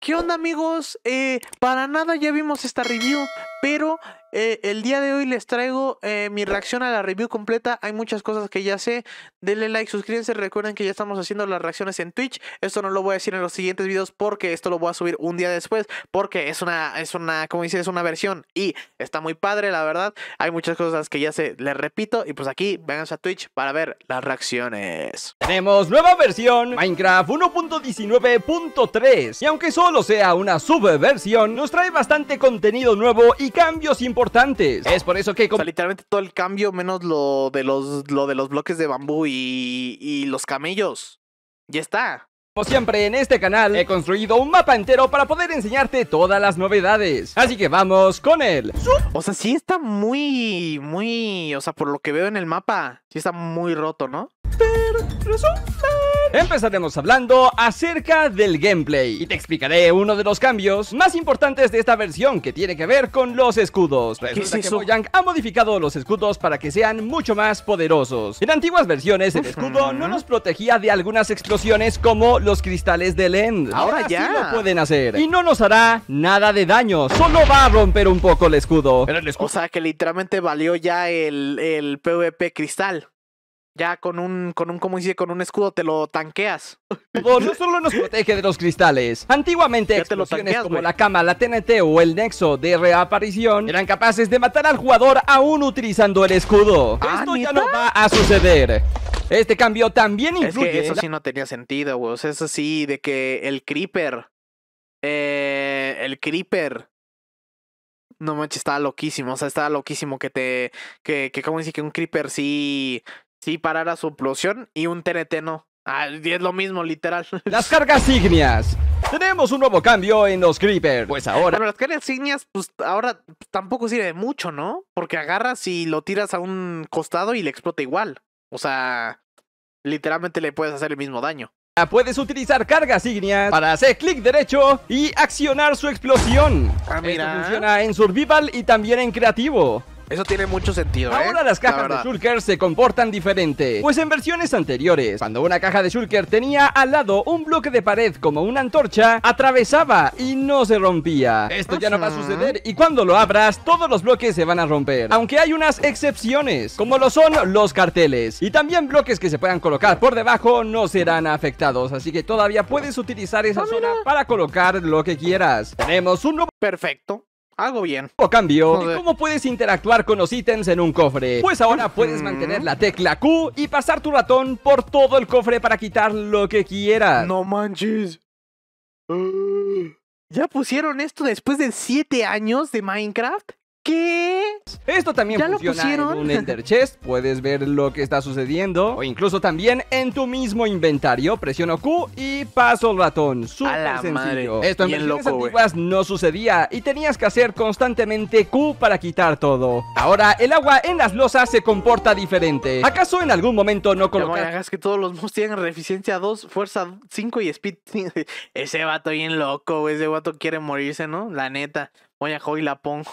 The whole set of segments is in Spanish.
¿Qué onda amigos? Eh, para nada ya vimos esta review, pero eh, el día de hoy les traigo eh, mi reacción a la review completa. Hay muchas cosas que ya sé. Denle like, suscríbanse. Recuerden que ya estamos haciendo las reacciones en Twitch. Esto no lo voy a decir en los siguientes videos porque esto lo voy a subir un día después. Porque es una, es una, como dice, es una versión y está muy padre, la verdad. Hay muchas cosas que ya sé, les repito. Y pues aquí, vénganse a Twitch para ver las reacciones. Tenemos nueva versión Minecraft 1.19.3. Y aunque solo sea una subversión, nos trae bastante contenido nuevo y cambios importantes es por eso que... O sea, literalmente todo el cambio menos lo de los, de los bloques de bambú y, y los camellos. Ya está. Como siempre en este canal he construido un mapa entero para poder enseñarte todas las novedades Así que vamos con él O sea, sí está muy, muy, o sea, por lo que veo en el mapa Sí está muy roto, ¿no? Pero Empezaremos hablando acerca del gameplay y te explicaré uno de los cambios más importantes de esta versión que tiene que ver con los escudos. Resulta que ha modificado los escudos para que sean mucho más poderosos. En antiguas versiones el escudo no nos protegía de algunas explosiones como los cristales de Lend Ahora ya sí lo pueden hacer y no nos hará nada de daño, solo va a romper un poco el escudo. Pero el escudo... O sea que literalmente valió ya el, el PvP cristal ya con un, con un, como dice, con un escudo te lo tanqueas. no solo nos protege de los cristales. Antiguamente, Te explosiones tanqueas, como la cama, la TNT o el nexo de reaparición eran capaces de matar al jugador aún utilizando el escudo. Ah, Esto ya no va a suceder. Este cambio también influye. Es que eso sí no tenía sentido, güey. O sea, eso sí, de que el creeper. Eh, el creeper no manches, estaba loquísimo. O sea, estaba loquísimo que te. Que, que como dice que un creeper sí sí parara su explosión y un TNT no. Ah, es lo mismo, literal. Las cargas ignias. Tenemos un nuevo cambio en los creepers Pues ahora. las cargas ignias, pues ahora tampoco sirve mucho, ¿no? Porque agarras y lo tiras a un costado y le explota igual. O sea, literalmente le puedes hacer el mismo daño. Puedes utilizar cargas ignias para hacer clic derecho y accionar su explosión. Ah, mira. funciona en Survival y también en Creativo. Eso tiene mucho sentido, ¿eh? Ahora las cajas de Shulker se comportan diferente. Pues en versiones anteriores, cuando una caja de Shulker tenía al lado un bloque de pared como una antorcha, atravesaba y no se rompía. Esto ya no va a suceder y cuando lo abras, todos los bloques se van a romper. Aunque hay unas excepciones, como lo son los carteles. Y también bloques que se puedan colocar por debajo no serán afectados, así que todavía puedes utilizar esa ah, zona para colocar lo que quieras. Tenemos un nuevo... Perfecto. Hago bien. O cambio. ¿Cómo puedes interactuar con los ítems en un cofre? Pues ahora mm. puedes mantener la tecla Q y pasar tu ratón por todo el cofre para quitar lo que quieras. No manches. ¿Ya pusieron esto después de 7 años de Minecraft? ¿Qué? Esto también funciona en un ender Chest. Puedes ver lo que está sucediendo. O incluso también en tu mismo inventario. Presiono Q y paso el ratón. Súper sencillo. Esto en versiones antiguas no sucedía. Y tenías que hacer constantemente Q para quitar todo. Ahora, el agua en las losas se comporta diferente. ¿Acaso en algún momento no colocas... hagas que todos los mobs tienen reficiencia 2, fuerza 5 y speed. ese vato bien loco, Ese vato quiere morirse, ¿no? La neta. Voy a y la pongo.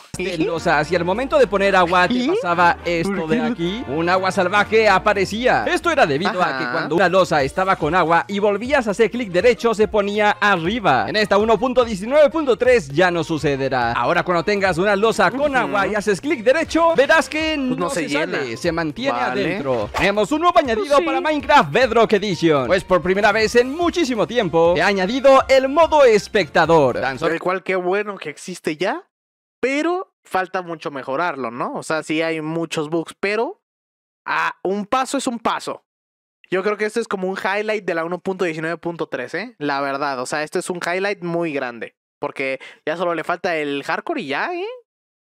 O sea, al momento de poner agua te pasaba esto de aquí. Un agua salvaje aparecía. Esto era debido a que cuando una losa estaba con agua y volvías a hacer clic derecho se ponía arriba. En esta 1.19.3 ya no sucederá. Ahora cuando tengas una losa con agua y haces clic derecho, verás que pues no, se, Sale, se mantiene adentro. Tenemos un nuevo añadido para Minecraft Bedrock Edition. Pues por primera vez en muchísimo tiempo he añadido el modo espectador. Tan solo el cual qué bueno que existe ya pero falta mucho mejorarlo, ¿no? O sea, sí hay muchos bugs, pero a un paso es un paso. Yo creo que este es como un highlight de la 1.19.3, ¿eh? La verdad, o sea, este es un highlight muy grande. Porque ya solo le falta el hardcore y ya, ¿eh?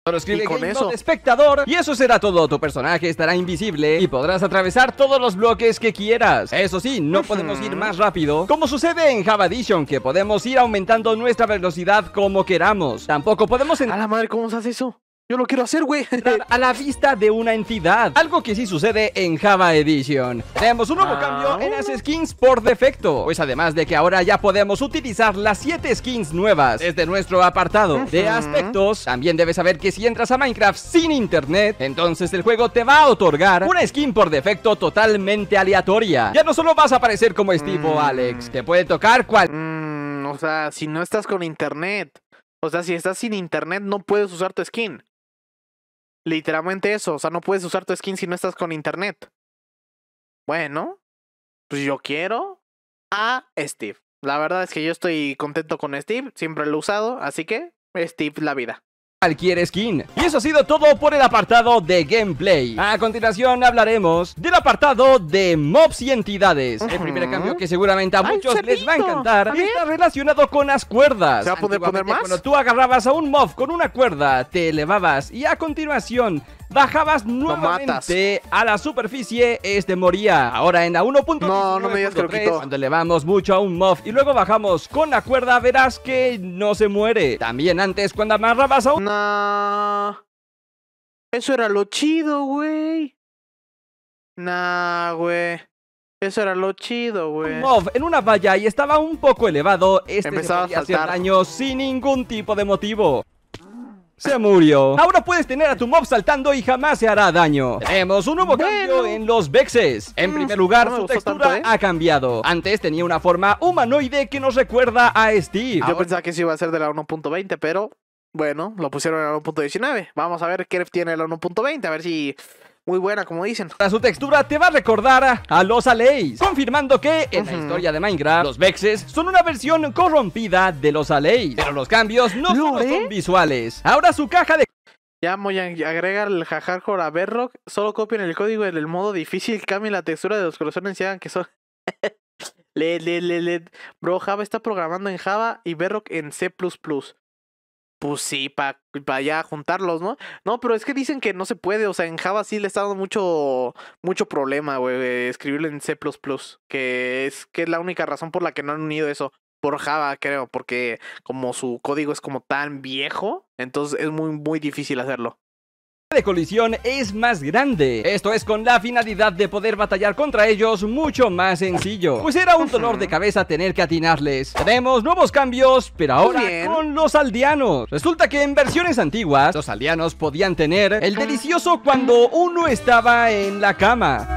Solo escribe con eso. espectador y eso será todo. Tu personaje estará invisible y podrás atravesar todos los bloques que quieras. Eso sí, no podemos ir más rápido, como sucede en Java Edition, que podemos ir aumentando nuestra velocidad como queramos. Tampoco podemos... En... A la madre, ¿cómo se hace eso? Yo lo quiero hacer, güey. A la vista de una entidad. Algo que sí sucede en Java Edition. Tenemos un nuevo ah. cambio en las skins por defecto. Pues además de que ahora ya podemos utilizar las 7 skins nuevas desde nuestro apartado de aspectos, también debes saber que si entras a Minecraft sin internet, entonces el juego te va a otorgar una skin por defecto totalmente aleatoria. Ya no solo vas a aparecer como Steve o mm. Alex, te puede tocar cual... Mm, o sea, si no estás con internet. O sea, si estás sin internet no puedes usar tu skin. Literalmente eso, o sea, no puedes usar tu skin si no estás con internet. Bueno, pues yo quiero a Steve. La verdad es que yo estoy contento con Steve, siempre lo he usado, así que Steve la vida cualquier skin. Y eso ha sido todo por el apartado de gameplay. A continuación hablaremos del apartado de mobs y entidades. El primer cambio que seguramente a muchos les va a encantar está relacionado con las cuerdas. Cuando tú agarrabas a un mob con una cuerda, te elevabas y a continuación bajabas nuevamente a la superficie, este moría. Ahora en la 1.3, no, no cuando elevamos mucho a un MOF y luego bajamos con la cuerda, verás que no se muere. También antes cuando amarrabas a un... Eso era lo chido, güey. Nah, güey. Eso era lo chido, güey. Mob en una valla y estaba un poco elevado. Este Empezaba se a hacer daño sin ningún tipo de motivo se murió. Ahora puedes tener a tu mob saltando y jamás se hará daño. Tenemos un nuevo cambio en los Vexes. En ah, primer lugar, su textura ¿eh? ha cambiado. Antes tenía una forma humanoide que nos recuerda a Steve. Yo pensaba que eso iba a ser de la 1.20, pero bueno, lo pusieron en la 1.19. Vamos a ver qué tiene la 1.20, a ver si muy buena, como dicen. A su textura te va a recordar a los Aleis, confirmando que en la historia de Minecraft, los Vexes son una versión corrompida de los Aleis, pero los cambios no son visuales. Ahora su caja de ya voy agrega agregar el hardcore a Berrock Solo copien el código en el modo difícil, cambien la textura de los corazones y hagan que son. le, le, le, le. Bro, Java está programando en Java y Berrock en C pues sí, para pa ya juntarlos, ¿no? No, pero es que dicen que no se puede, o sea, en Java sí le está dando mucho, mucho problema, güey, escribirlo en C++, que es, que es la única razón por la que no han unido eso, por Java, creo, porque como su código es como tan viejo, entonces es muy, muy difícil hacerlo de colisión es más grande. Esto es con la finalidad de poder batallar contra ellos mucho más sencillo. Pues era un dolor de cabeza tener que atinarles. Tenemos nuevos cambios, pero ahora con los aldeanos. Resulta que en versiones antiguas, los aldeanos podían tener el delicioso cuando uno estaba en la cama.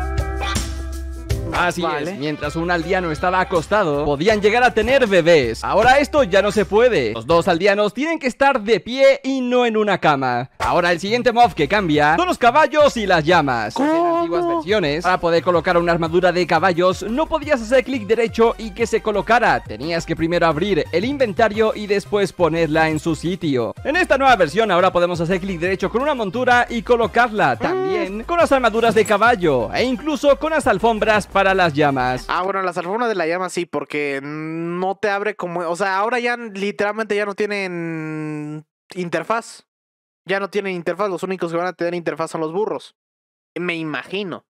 Así es, mientras un aldeano estaba acostado, podían llegar a tener bebés. Ahora esto ya no se puede. Los dos aldeanos tienen que estar de pie y no en una cama. Ahora el siguiente mod que cambia son los caballos y las llamas. En antiguas versiones, para poder colocar una armadura de caballos, no podías hacer clic derecho y que se colocara. Tenías que primero abrir el inventario y después ponerla en su sitio. En esta nueva versión ahora podemos hacer clic derecho con una montura y colocarla ah. también con las armaduras de caballo e incluso con las alfombras para las llamas. Ah, bueno, las alfombras de la llama sí, porque no te abre como... O sea, ahora ya literalmente ya no tienen interfaz ya no tienen interfaz, los únicos que van a tener interfaz son los burros. Me imagino.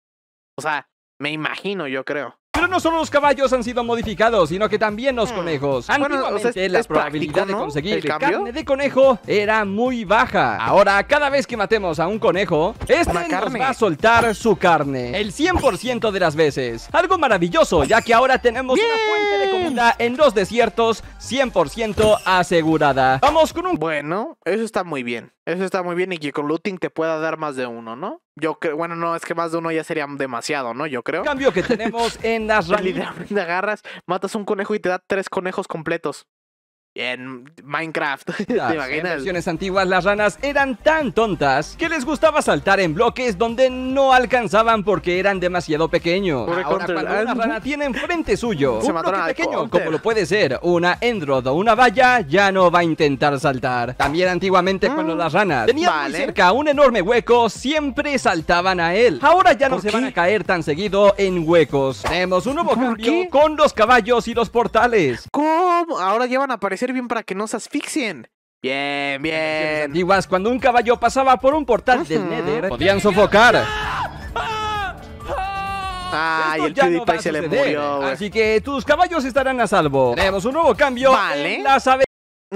O sea, me imagino, yo creo no solo los caballos han sido modificados, sino que también los hmm. conejos. Antiguamente la probabilidad de conseguir carne de conejo era muy baja. Ahora, cada vez que matemos a un conejo, este nos va a soltar su carne. El 100% de las veces. Algo maravilloso, ya que ahora tenemos una fuente de comida en los desiertos 100% asegurada. Vamos con un... Bueno, eso está muy bien. Eso está muy bien y que con looting te pueda dar más de uno, ¿no? Yo creo, bueno, no, es que más de uno ya sería demasiado, ¿no? Yo creo. Cambio que tenemos en la agarras, agarras, matas un conejo y te da tres conejos completos en Minecraft. ¿Te imaginas? En versiones antiguas las ranas eran tan tontas que les gustaba saltar en bloques donde no alcanzaban porque eran demasiado pequeños. Ahora cuando una rana tiene enfrente suyo Se pequeño, como lo puede ser una endrod o una valla, ya no va a intentar saltar. También antiguamente ah. cuando las ranas tenían cerca un enorme hueco, siempre saltaban a él. Ahora ya no se van a caer tan seguido en huecos. Tenemos un nuevo cambio con los caballos y los portales. ¿Cómo? Ahora llevan a aparecer bien para que no se asfixien. Bien, bien. Igual cuando un caballo pasaba por un portal del Nether, podían sofocar. Ay, el PewDiePie se le murió. Así que tus caballos estarán a salvo. Tenemos un nuevo cambio vale. en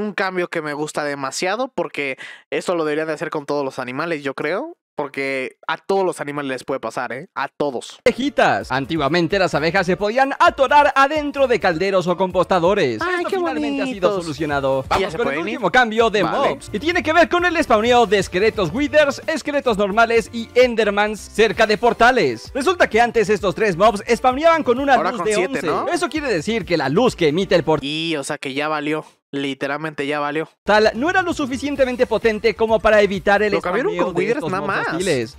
Un cambio que me gusta demasiado porque esto lo deberían de hacer con todos los animales, yo creo. Porque a todos los animales les puede pasar, ¿eh? A todos. Abejitas. Antiguamente las abejas se podían atorar adentro de calderos o compostadores. Ay, finalmente ha sido solucionado. Vamos con el último cambio de mobs. Y tiene que ver con el spawneo de esqueletos withers, esqueletos normales y endermans cerca de portales. Resulta que antes estos tres mobs spawneaban con una luz de 11. Eso quiere decir que la luz que emite el portal... Y, o sea que ya valió literalmente ya valió. Tal no era lo suficientemente potente como para evitar el spawn con de nada más.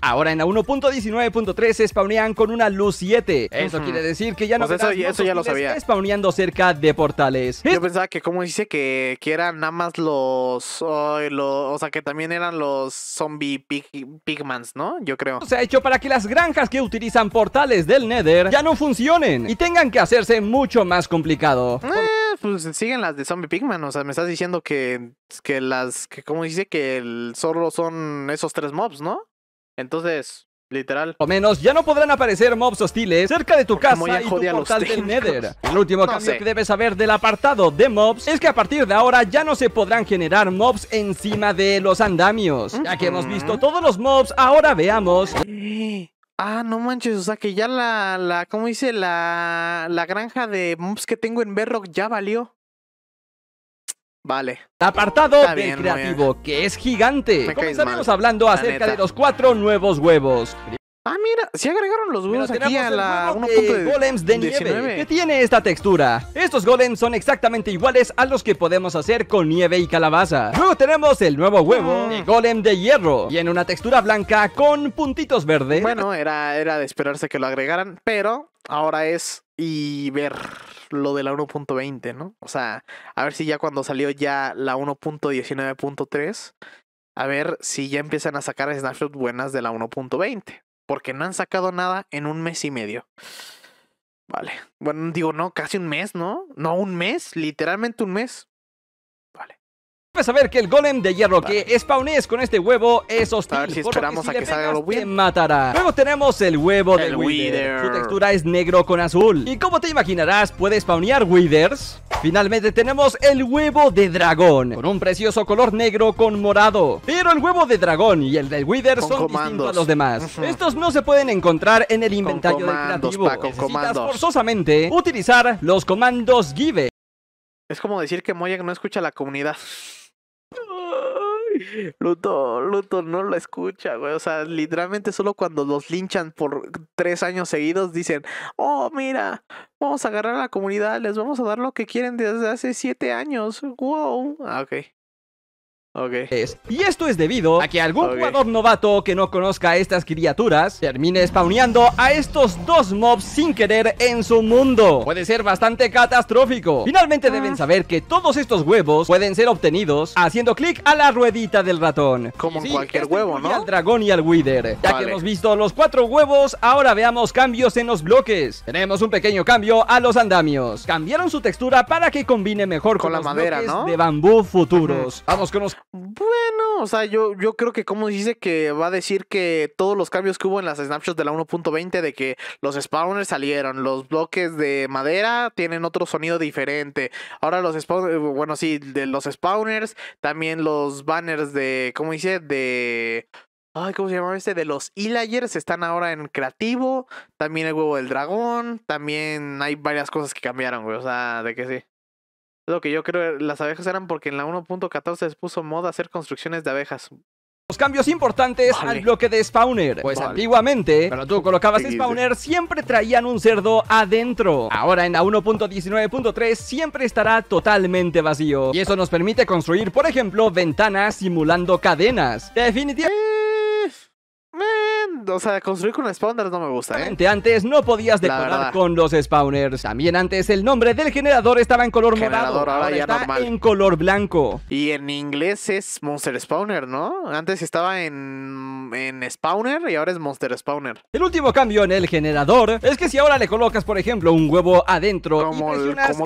Ahora en la 1.19.3 se spawnean con una luz 7. Eso quiere decir que ya no se pues eso, eso ya lo sabía. spawneando cerca de portales. Yo pensaba que como dice que, eran nada más los, o sea, que también eran los zombie pigmans, ¿no? Yo creo. Se ha hecho para que las granjas que utilizan portales del Nether ya no funcionen y tengan que hacerse mucho más complicado. Eh, pues siguen las de Zombie Pigman. O sea, me estás diciendo que, que las, que como dice, que el, solo son esos tres mobs, ¿no? Entonces, Literal. O menos, ya no podrán aparecer mobs hostiles cerca de tu casa y tu portal del Nether. El último caso que debes saber del apartado de mobs es que a partir de ahora ya no se podrán generar mobs encima de los andamios. Ya que hemos visto mm. todos los mobs, ahora veamos... Ah, no manches, o sea que ya la, la ¿cómo dice? La, la granja de mobs que tengo en Berrock ya valió. Vale. Apartado creativo, que es gigante. Comenzaremos hablando acerca de los cuatro nuevos huevos. Ah, mira, se agregaron los huevos aquí a la 1.19. Golems de nieve ¿Qué que tiene esta textura. Estos golems son exactamente iguales a los que podemos hacer con nieve y calabaza. Luego tenemos el nuevo huevo ah. de golem de hierro. Y en una textura blanca con puntitos verdes. Bueno, era, era de esperarse que lo agregaran, pero ahora es y ver lo de la 1.20, ¿no? O sea, a ver si ya cuando salió ya la 1.19.3, a ver si ya empiezan a sacar snapshots buenas de la 1.20 porque no han sacado nada en un mes y medio. Vale. Bueno, digo, no, casi un mes, ¿no? No, un mes, literalmente un mes. Puedes saber que el golem de hierro que spawnes con este huevo es hostil. si esperamos a que salga lo Te matará. Luego tenemos el huevo de wither. Su textura es negro con azul. Y como te imaginarás, puede spawnear Withers. Finalmente tenemos el huevo de dragón, con un precioso color negro con morado. Pero el huevo de dragón y el del Wither son distintos a los demás. Estos no se pueden encontrar en el inventario del creativo. Necesitas forzosamente utilizar los comandos Give. Es como decir que Moyen no escucha la comunidad. Luto, Luto no lo escucha, güey. O sea, literalmente solo cuando los linchan por tres años seguidos dicen, oh, mira, vamos a agarrar a la comunidad, les vamos a dar lo que quieren desde hace siete años. Wow. Ah, ok. Y esto es debido a que algún jugador novato que no conozca a estas criaturas termine spawneando a estos dos mobs sin querer en su mundo. Puede ser bastante catastrófico. Finalmente deben ah. saber que todos estos huevos pueden ser obtenidos haciendo clic a la ruedita del ratón. Como en cualquier este huevo, ¿no? al dragón y al wither. Ya que hemos visto los cuatro huevos, ahora veamos cambios en los bloques. Tenemos un pequeño cambio a los andamios. Cambiaron su textura para que combine mejor con, la los madera, ¿no? de bambú futuros. Vamos con los bueno, o sea, yo, yo creo que como dice que va a decir que todos los cambios que hubo en las snapshots de la 1.20, de que los spawners salieron, los bloques de madera tienen otro sonido diferente. Ahora los spawners, bueno, sí, de los spawners, también los banners de, ¿cómo dice? De... Ay, ¿cómo se llamaba este? De los e-layers están ahora en creativo. También el huevo del dragón. También hay varias cosas que cambiaron, güey. O sea, de que sí. Lo que yo creo, eh, las abejas eran porque en la 1.14 se puso moda hacer construcciones de abejas. Los cambios importantes al bloque de spawner, pues antiguamente, cuando tú colocabas spawner siempre traían un cerdo adentro. Ahora en la 1.19.3 siempre estará totalmente vacío. Y eso nos permite construir, por ejemplo, ventanas simulando cadenas. Definitivamente o sea, construir con spawners no me gusta, ¿eh? Antes no podías decorar con los spawners. También antes el nombre del generador estaba en color morado. Ahora, en color blanco. Y en inglés es Monster Spawner, ¿no? Antes estaba en, en Spawner y ahora es Monster Spawner. El último cambio en el generador es que si ahora le colocas, por ejemplo, un huevo adentro como,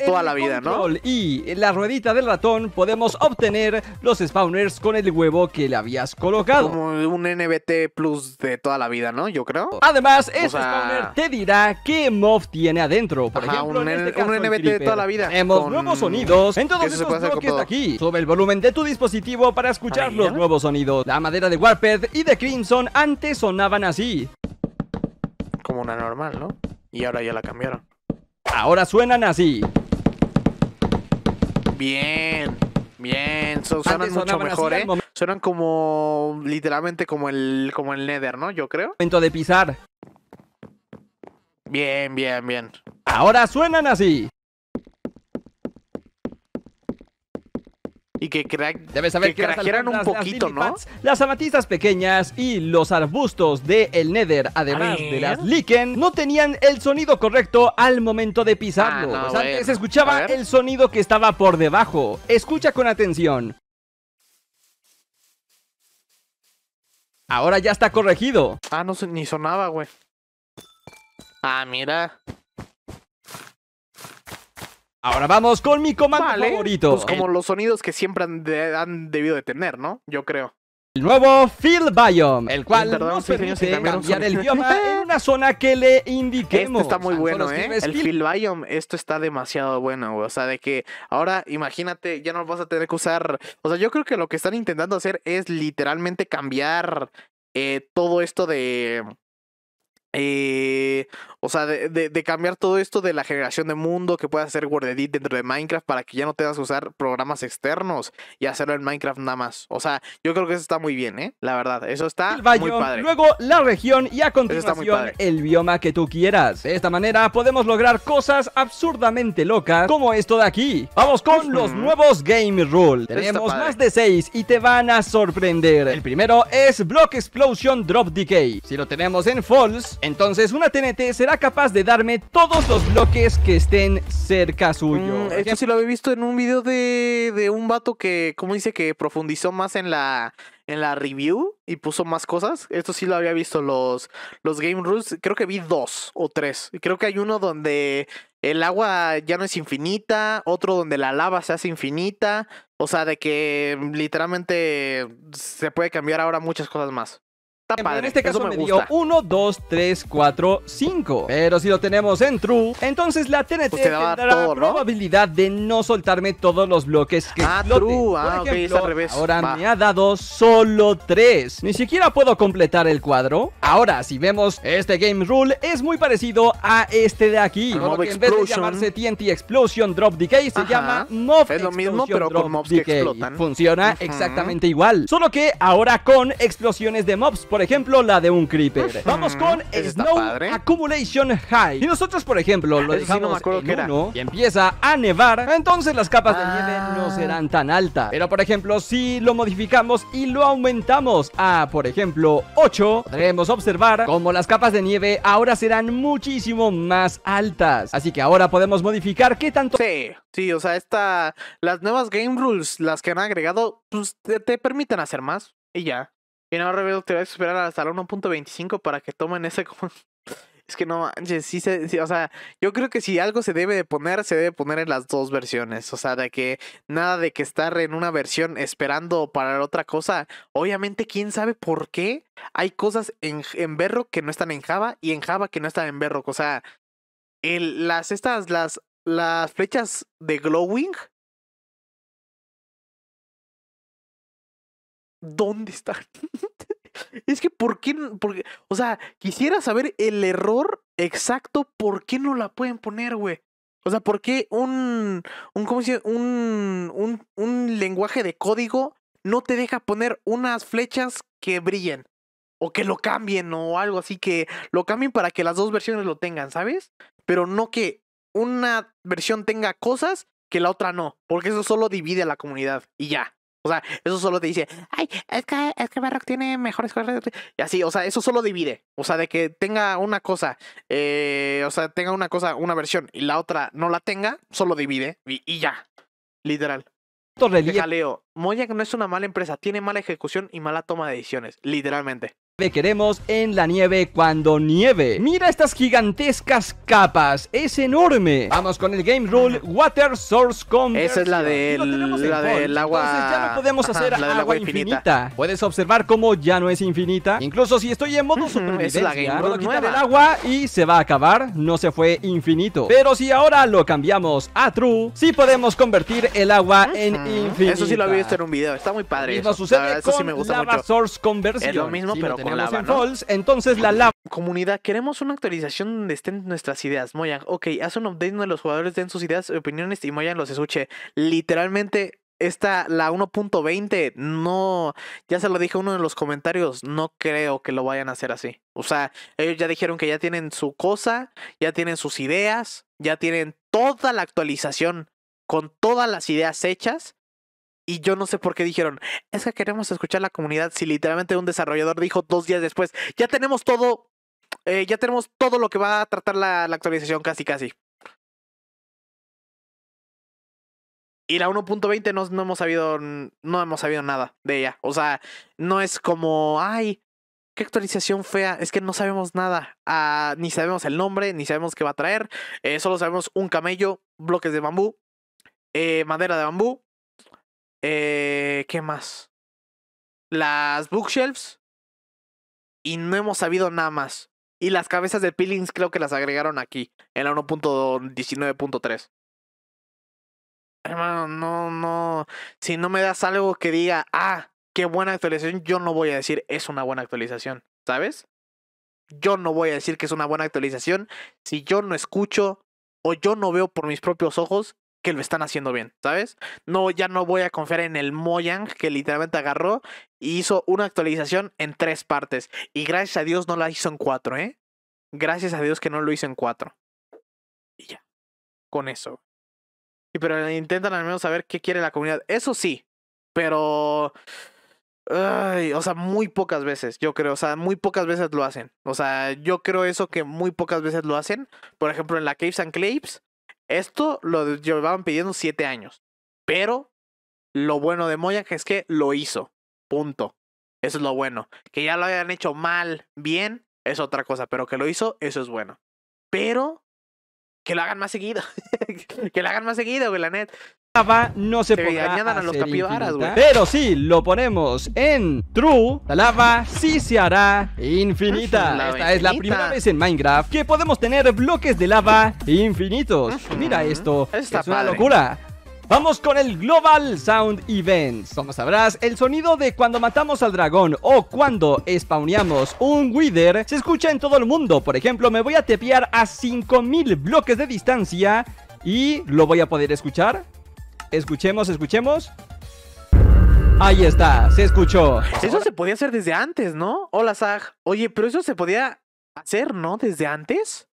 toda la vida, ¿no? Y la ruedita del ratón podemos obtener los spawners con el huevo que le habías colocado. Como un NBT Plus de toda la vida, ¿no? Yo creo. Además, este spawner te dirá qué mob tiene adentro. Por ejemplo, este un, NBT de toda la vida. Tenemos nuevos sonidos en todos que bloques aquí. Sube el volumen de tu dispositivo para escuchar los nuevos sonidos. La madera de Warped y de Crimson antes sonaban así. Como una normal, ¿no? Y ahora ya la cambiaron. Ahora suenan así. Bien, bien, suenan mucho mejor, ¿eh? Suenan como literalmente como el como el Nether, ¿no? Yo creo. Momento de pisar. Bien, bien, bien. Ahora suenan así. Y que crack, Debes saber que, eran un poquito, ¿no? Las amatizas pequeñas y los arbustos de el Nether, además de las Lichen, no tenían el sonido correcto al momento de pisarlo. Antes ah, se escuchaba el sonido que estaba por debajo. Escucha con atención. Ahora ya está corregido. Ah, no ni sonaba, güey. Ah, mira. Ahora vamos con mi comando favorito. Pues como los sonidos que siempre han, han debido de tener, ¿no? Yo creo. El nuevo Field Biome, el cual nos permite cambiar el bioma en una zona que le indiquemos. Esto está muy bueno, ¿eh? El Field Biome, esto está demasiado bueno, güey. O sea, de que ahora imagínate, ya no vas a tener que usar. O sea, yo creo que lo que están intentando hacer es literalmente cambiar eh, todo esto de eh, o sea, de, cambiar todo esto de la generación de mundo que puedas hacer Word Edit dentro de Minecraft para que ya no tengas que usar programas externos y hacerlo en Minecraft nada más. O sea, yo creo que eso está muy bien, ¿eh? La verdad, eso está muy padre. Luego la región y a continuación el bioma que tú quieras. De esta manera podemos lograr cosas absurdamente locas como esto de aquí. Vamos con los nuevos Game Rules Tenemos más de 6 y te van a sorprender. El primero es Block Explosion Drop Decay. Si lo tenemos en False entonces, una TNT será capaz de darme todos los bloques que estén cerca suyo. Mm, esto sí lo había visto en un video de, un vato que, ¿cómo dice? Que profundizó más en la, en la review y puso más cosas. Esto sí lo había visto, los, los game rules. Creo que vi dos o tres. Creo que hay uno donde el agua ya no es infinita, otro donde la lava se hace infinita. O sea, de que literalmente se puede cambiar ahora muchas cosas más en este caso me, dio 1, 2, 3, 4, 5. Pero si lo tenemos en true, entonces la TNT pues tendrá la probabilidad de no soltarme todos los bloques que ah, ah Ahora me ha dado solo 3. Ni siquiera puedo completar el cuadro. Ahora, si vemos, este game rule es muy parecido a este de aquí. en vez de llamarse TNT Explosion Drop Decay, se llama Mob Es lo mismo, pero Drop mobs Decay. que explotan. Funciona exactamente igual. Solo que ahora con explosiones de mobs, por ejemplo, la de un Creeper. Vamos con mm, Snow Accumulation High. Y nosotros, por ejemplo, lo dejamos en uno y empieza a nevar, entonces las capas de nieve ah. no serán tan altas. Pero, por ejemplo, si lo modificamos y lo aumentamos a, por ejemplo, 8, podremos observar cómo las capas de nieve ahora serán muchísimo más altas. Así que ahora podemos modificar qué tanto... Sí, sí, o sea, esta... Las nuevas game rules, las que han agregado, pues te permiten hacer más. Y ya. Y ahora te vas a esperar hasta la 1.25 para que tomen ese Es que no sí, o sea, yo creo que si algo se debe de poner, se debe poner en las dos versiones. O sea, de que nada de que estar en una versión esperando para la otra cosa. Obviamente, quién sabe por qué hay cosas en, en Berro que no están en Java y en Java que no están en Berro. O sea, las, estas, las, las flechas de Glowing dónde está. es que, ¿por qué? o sea, quisiera saber el error exacto, ¿por qué no la pueden poner, güey? O sea, ¿por qué un, un, se un, un lenguaje de código no te deja poner unas flechas que brillen? o que lo cambien o algo así, que lo cambien para que las dos versiones lo tengan, ¿sabes? Pero no que una versión tenga cosas que la otra no, porque eso solo divide a la comunidad y ya. O sea, eso solo te dice, ay, es que, es que tiene mejores cosas. Y así, o sea, eso solo divide. O sea, de que tenga una cosa, eh, o sea, tenga una cosa, una versión y la otra no la tenga, solo divide y, ya. Literal. Jaleo. Moyak no es una mala empresa, tiene mala ejecución y mala toma de decisiones, literalmente. Queremos en la nieve cuando nieve Mira estas gigantescas capas, es enorme Vamos con el game rule Water Source Conversion Esa es la del, la agua Entonces ya no podemos hacer agua, infinita. Puedes observar cómo ya no es infinita Incluso si estoy en modo Puedo quitar el agua y se va a acabar, no se fue infinito Pero si ahora lo cambiamos a true, sí podemos convertir el agua en infinito. Eso sí lo había visto en un video, está muy padre eso. nos sucede me gusta Source Conversion Es lo mismo pero con entonces la Comunidad, queremos una actualización donde estén nuestras ideas. Moyan, ok, haz un update donde los jugadores den sus ideas, opiniones y Moyan los escuche. Literalmente esta, la 1.20, no, ya se lo dije uno en los comentarios, no creo que lo vayan a hacer así. O sea, ellos ya dijeron que ya tienen su cosa, ya tienen sus ideas, ya tienen toda la actualización con todas las ideas hechas y yo no sé por qué dijeron, es que queremos escuchar a la comunidad si literalmente un desarrollador dijo dos días después, ya tenemos todo, eh, ya tenemos todo lo que va a tratar la, actualización casi casi. Y la 1.20 no, no hemos sabido, no hemos sabido nada de ella. O sea, no es como, ay, qué actualización fea, es que no sabemos nada, ah, ni sabemos el nombre, ni sabemos qué va a traer, eh, solo sabemos un camello, bloques de bambú, eh, madera de bambú, eh, ¿Qué más? Las bookshelves. Y no hemos sabido nada más. Y las cabezas de peelings creo que las agregaron aquí, en la 1.19.3. Hermano, no, no. Si no me das algo que diga, ah, qué buena actualización, yo no voy a decir es una buena actualización, ¿sabes? Yo no voy a decir que es una buena actualización si yo no escucho o yo no veo por mis propios ojos que lo están haciendo bien, ¿sabes? No, ya no voy a confiar en el Moyang que literalmente agarró y hizo una actualización en tres partes. Y gracias a Dios no la hizo en cuatro, ¿eh? Gracias a Dios que no lo hizo en cuatro. Y ya. Con eso. Y pero intentan al menos saber qué quiere la comunidad. Eso sí. Pero. o sea, muy pocas veces, yo creo. O sea, muy pocas veces lo hacen. O sea, yo creo eso que muy pocas veces lo hacen. Por ejemplo, en la Caves and Claves esto lo llevaban pidiendo siete años. Pero lo bueno de Moya es que lo hizo. Punto. Eso es lo bueno. Que ya lo hayan hecho mal, bien, es otra cosa. Pero que lo hizo, eso es bueno. Pero que lo hagan más seguido. que lo hagan más seguido, que la net lava no se, puede podrá Pero si lo ponemos en true, La lava sí se hará infinita. Esta es la primera vez en Minecraft que podemos tener bloques de lava infinitos. Mira esto, es una locura. Vamos con el Global Sound Events. Como sabrás, el sonido de cuando matamos al dragón o cuando spawneamos un Wither se escucha en todo el mundo. Por ejemplo, me voy a tepear a 5000 bloques de distancia y lo voy a poder escuchar Escuchemos, escuchemos. Ahí está, se escuchó. Eso se podía hacer desde antes, ¿no? Hola, Zag. Oye, pero eso se podía hacer, ¿no? Desde antes.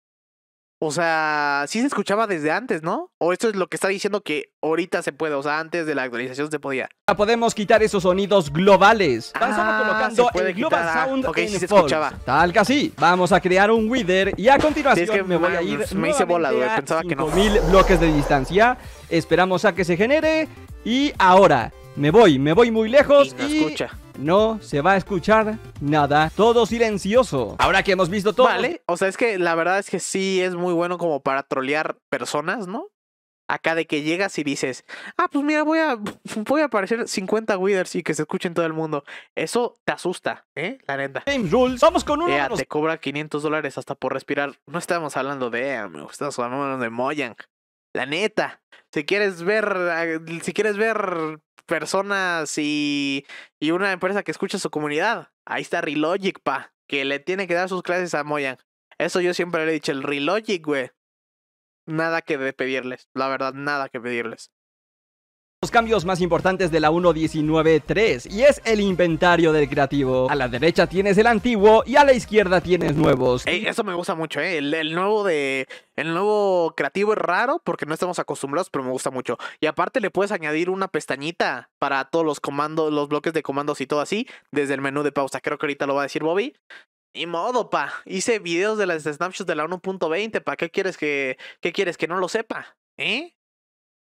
O sea, sí se escuchaba desde antes, ¿no? O esto es lo que está diciendo que ahorita se puede, o sea, antes de la actualización se podía. Ah, podemos quitar esos sonidos globales. Ah, colocando el Global ah, Sound sí se escuchaba. Tal que así. Vamos a crear un wither y a continuación es que me voy a ir me hice bola, pensaba que no. mil bloques de distancia. Esperamos a que se genere y ahora me voy, me voy muy lejos y, escucha no se va a escuchar nada, todo silencioso. Ahora que hemos visto todo. Vale, o sea, es que la verdad es que sí es muy bueno como para trolear personas, ¿no? Acá de que llegas y dices, ah, pues mira, voy a, voy a aparecer 50 Withers y que se escuchen todo el mundo. Eso te asusta, ¿eh? La neta. Game Rules, vamos con uno. Ya, te cobra 500 dólares hasta por respirar. No estamos hablando de gusta, estamos hablando de Mojang. La neta. Si quieres ver, eh, si quieres ver personas y, y una empresa que escucha a su comunidad, ahí está Relogic, pa, que le tiene que dar sus clases a Moyan. Eso yo siempre le he dicho, el Relogic, güey. Nada que pedirles, la verdad, nada que pedirles. Los cambios más importantes de la 1.19.3 y es el inventario del creativo. A la derecha tienes el antiguo y a la izquierda tienes nuevos. Ey, eso me gusta mucho, ¿eh? el, nuevo de... El nuevo creativo es raro porque no estamos acostumbrados, pero me gusta mucho. Y aparte le puedes añadir una pestañita para todos los comandos, los bloques de comandos y todo así, desde el menú de pausa. Creo que ahorita lo va a decir Bobby. Y modo, pa. Hice videos de las snapshots de la 1.20, pa. ¿Qué quieres que, qué quieres que no lo sepa? ¿Eh?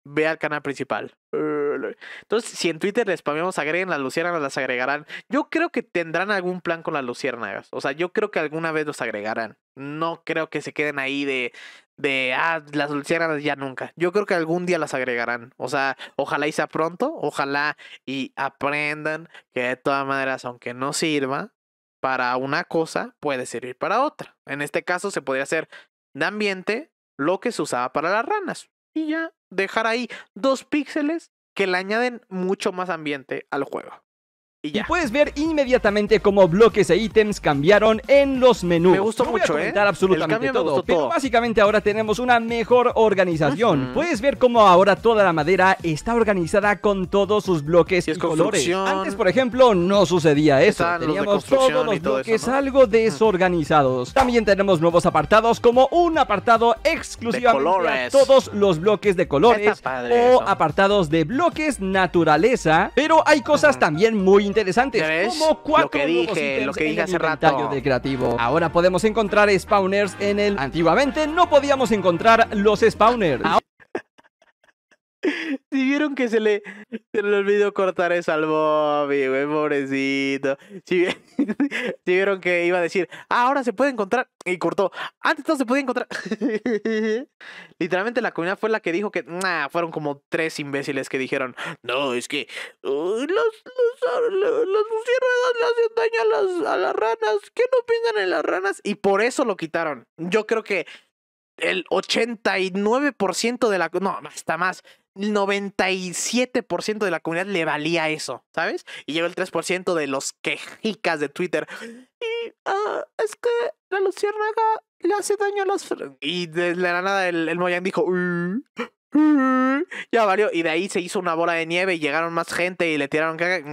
ve al canal principal. Eh, entonces, si en Twitter les spameamos, agreguen las luciérnagas, las agregarán. Yo creo que tendrán algún plan con las luciérnagas. O sea, yo creo que alguna vez los agregarán. No creo que se queden ahí de, de, ah, las luciérnagas ya nunca. Yo creo que algún día las agregarán. O sea, ojalá y sea pronto, ojalá y aprendan que de todas maneras, aunque no sirva para una cosa, puede servir para otra. En este caso, se podría hacer de ambiente lo que se usaba para las ranas. Y ya, dejar ahí dos píxeles que le añaden mucho más ambiente al juego. Y, puedes ver inmediatamente cómo bloques e ítems cambiaron en los menús. Me gustó mucho, todo, pero básicamente ahora tenemos una mejor organización. Puedes ver cómo ahora toda la madera está organizada con todos sus bloques y, colores. Antes, por ejemplo, no sucedía eso. Teníamos todos los bloques algo desorganizados. También tenemos nuevos apartados como un apartado exclusivamente a todos los bloques de colores o apartados de bloques naturaleza, pero hay cosas también muy interesantes. Como cuatro lo que dije, lo que dije hace rato. De creativo. Ahora podemos encontrar spawners en el. Antiguamente no podíamos encontrar los spawners. Si vieron que se le, se le olvidó cortar eso al Bobby, pobrecito. Si, vieron que iba a decir, ah, ahora se puede encontrar, y cortó, antes no se podía encontrar. Literalmente la comunidad fue la que dijo que, fueron como tres imbéciles que dijeron, no, es que los, los, ah, le hacen daño a las, a las ranas, que no piensan en las ranas? Y por eso lo quitaron. Yo creo que el 89% de la... No, hasta más el 97% de la comunidad le valía eso, ¿sabes? Y llegó el 3% de los quejicas de Twitter. Y ah, es que la luciérnaga le hace daño a las... Y de la nada el, el Moyan dijo... Mm, mm", ya valió, y de ahí se hizo una bola de nieve y llegaron más gente y le tiraron caca.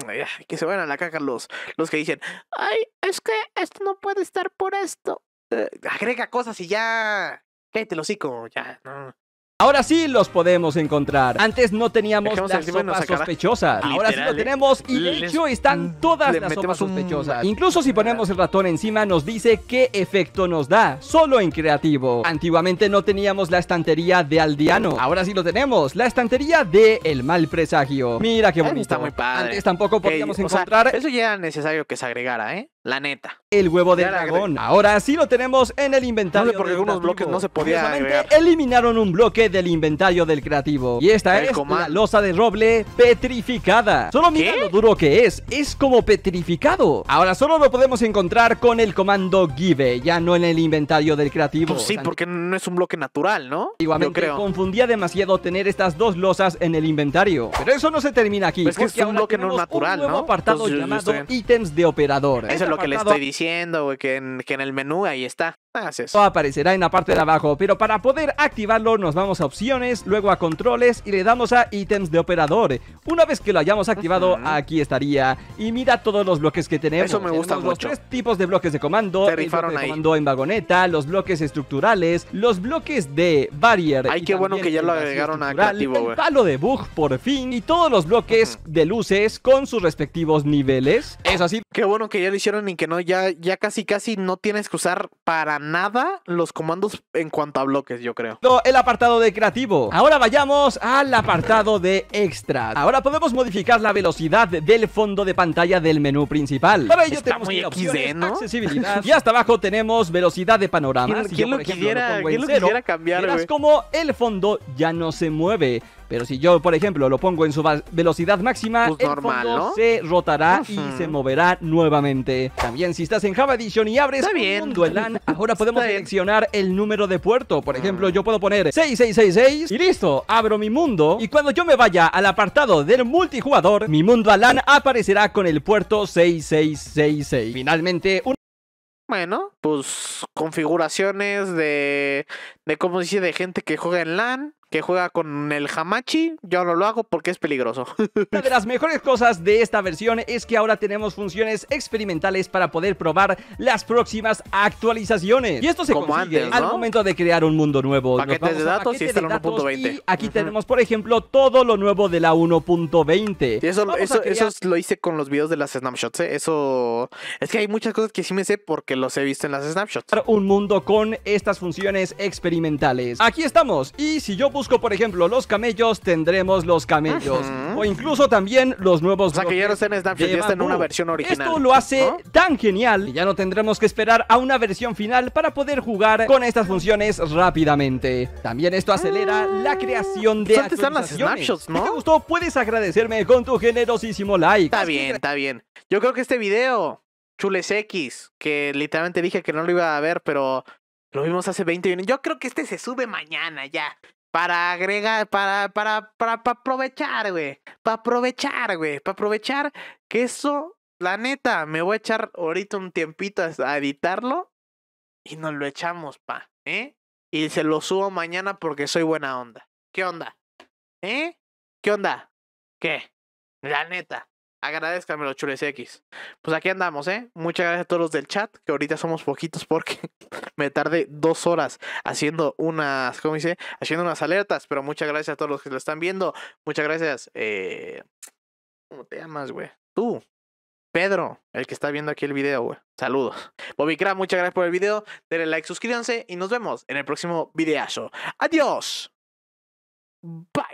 Que se van a la caca los, los que dicen, ay, es que esto no puede estar por esto. Eh, agrega cosas y ya. te lo hocico, ya, no. Ahora sí los podemos encontrar. Antes no teníamos las sopas sospechosas. Ahora sí lo tenemos y de hecho están todas las sopas sospechosas. Incluso si ponemos el ratón encima nos dice qué efecto nos da, solo en creativo. Antiguamente no teníamos la estantería de Aldiano. Ahora sí lo tenemos, la estantería de El Mal Presagio. Mira qué bonito. Antes tampoco podíamos encontrar. eso ya era necesario que se agregara, ¿eh? La neta. El huevo de dragón. Ahora sí lo tenemos en el inventario. No, porque algunos bloques no se podían. eliminaron un bloque del inventario del creativo. Y esta es la losa de roble petrificada. Solo mira lo duro que es. Es como petrificado. Ahora solo lo podemos encontrar con el comando give, ya no en el inventario del creativo. Pues sí, porque no es un bloque natural, ¿no? Igualmente, confundía demasiado tener estas dos losas en el inventario. Pero eso no se termina aquí. es que es un bloque no natural, un nuevo apartado llamado ítems de operador que le estoy diciendo, que que en el menú ahí está. Aparecerá en la parte de abajo, pero para poder activarlo nos vamos a opciones, luego a controles y le damos a ítems de operador. Una vez que lo hayamos activado, aquí estaría. Y mira todos los bloques que tenemos. me gusta Los tres tipos de bloques de comando. El comando en vagoneta, los bloques estructurales, los bloques de barrier. Ay, qué bueno que ya lo agregaron a creativo, güey. palo de bug por fin y todos los bloques de luces con sus respectivos niveles. Es así. Qué bueno que ya lo hicieron y que no ya ya casi casi no tienes que usar para nada nada los comandos en cuanto a bloques, yo creo. El apartado de creativo. Ahora vayamos al apartado de extras. Ahora podemos modificar la velocidad del fondo de pantalla del menú principal. Para ello tenemos accesibilidad. y hasta abajo tenemos velocidad de panorama. ¿Quién, lo, quisiera, cambiar? Verás como el fondo ya no se mueve. Pero si yo, por ejemplo, lo pongo en su velocidad máxima, pues ¿no? se rotará y se moverá nuevamente. También si estás en Java Edition y abres un mundo en LAN, ahora podemos seleccionar el número de puerto. Por ejemplo, mm. yo puedo poner 6666 y listo, abro mi mundo y cuando yo me vaya al apartado del multijugador, mi mundo a LAN aparecerá con el puerto 6666. Finalmente, un bueno, pues configuraciones de, de cómo dice, de gente que juega en LAN, juega con el Hamachi, yo no lo hago porque es peligroso. Una de las mejores cosas de esta versión es que ahora tenemos funciones experimentales para poder probar las próximas actualizaciones. Y esto se consigue al momento de crear un mundo nuevo. Paquetes de datos y Aquí tenemos, por ejemplo, todo lo nuevo de la 1.20. Eso, eso, lo hice con los videos de las snapshots. ¿eh? Eso es que hay muchas cosas que sí me sé porque los he visto en las snapshots. Un mundo con estas funciones experimentales. Aquí estamos. Y si yo busco por ejemplo, los camellos, tendremos los camellos. O incluso también los nuevos. O sea, que ya no está en Snapchat, ya está en una versión original. Esto lo hace tan genial que ya no tendremos que esperar a una versión final para poder jugar con estas funciones rápidamente. También esto acelera ah. la creación de están las snapshots, ¿no? Si te gustó, puedes agradecerme con tu generosísimo like. Está bien, está bien. Yo creo que este video, Chules X, que literalmente dije que no lo iba a ver, pero lo vimos hace 20 minutos. Yo creo que este se sube mañana ya para agregar, para, para, para, aprovechar, güey. Para aprovechar, güey. Para aprovechar que eso, la neta, me voy a echar ahorita un tiempito a editarlo y nos lo echamos, pa, ¿eh? Y se lo subo mañana porque soy buena onda. ¿Qué onda? ¿Eh? ¿Qué onda? ¿Qué? La neta. Agradezcanme los chules X. Pues aquí andamos, ¿eh? Muchas gracias a todos los del chat, que ahorita somos poquitos porque me tardé dos horas haciendo unas, ¿cómo dice? Haciendo unas alertas, pero muchas gracias a todos los que lo están viendo. Muchas gracias. Eh, ¿Cómo te llamas, güey? Tú, Pedro, el que está viendo aquí el video, güey. Saludos. Bobby muchas gracias por el video. Denle like, suscríbanse y nos vemos en el próximo videazo. Adiós. Bye.